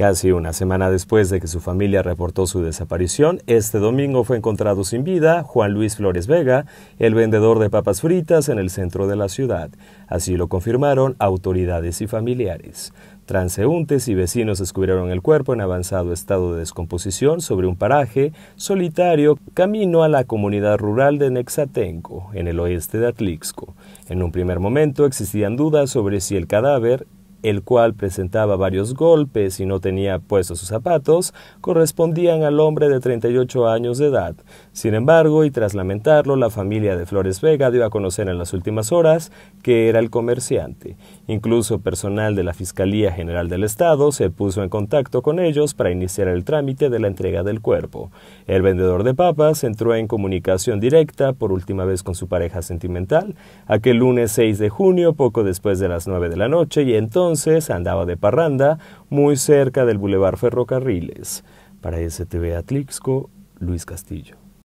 Casi una semana después de que su familia reportó su desaparición, este domingo fue encontrado sin vida Juan Luis Flores Vega, el vendedor de papas fritas en el centro de la ciudad. Así lo confirmaron autoridades y familiares. Transeúntes y vecinos descubrieron el cuerpo en avanzado estado de descomposición sobre un paraje solitario camino a la comunidad rural de Nexatenco, en el oeste de Atlixco. En un primer momento existían dudas sobre si el cadáver el cual presentaba varios golpes y no tenía puestos sus zapatos, correspondían al hombre de 38 años de edad. Sin embargo, y tras lamentarlo, la familia de Flores Vega dio a conocer en las últimas horas que era el comerciante. Incluso personal de la Fiscalía General del Estado se puso en contacto con ellos para iniciar el trámite de la entrega del cuerpo. El vendedor de papas entró en comunicación directa por última vez con su pareja sentimental aquel lunes 6 de junio, poco después de las 9 de la noche, y entonces entonces andaba de parranda muy cerca del Boulevard Ferrocarriles. Para STV Atlixco, Luis Castillo.